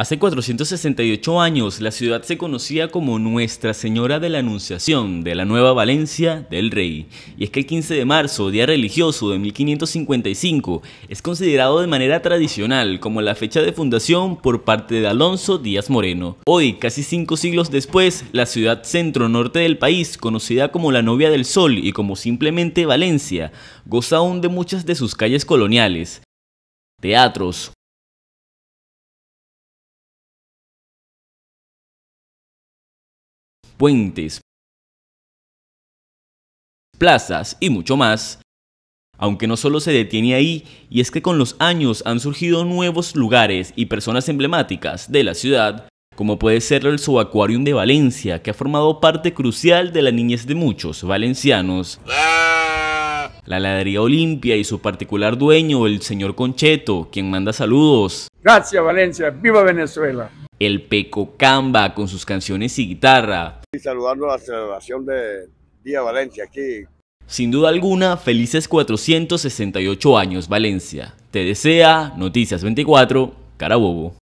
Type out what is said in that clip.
Hace 468 años la ciudad se conocía como Nuestra Señora de la Anunciación de la Nueva Valencia del Rey, y es que el 15 de marzo, día religioso de 1555, es considerado de manera tradicional como la fecha de fundación por parte de Alonso Díaz Moreno. Hoy, casi cinco siglos después, la ciudad centro-norte del país, conocida como la Novia del Sol y como simplemente Valencia, goza aún de muchas de sus calles coloniales, teatros, puentes, plazas y mucho más. Aunque no solo se detiene ahí, y es que con los años han surgido nuevos lugares y personas emblemáticas de la ciudad, como puede ser el Subacuarium de Valencia, que ha formado parte crucial de la niñez de muchos valencianos. La heladería Olimpia y su particular dueño, el señor Concheto, quien manda saludos. Gracias Valencia, viva Venezuela. El Peco Camba con sus canciones y guitarra, saludando la celebración de Día Valencia aquí. Sin duda alguna, felices 468 años Valencia. Te desea Noticias 24, Carabobo.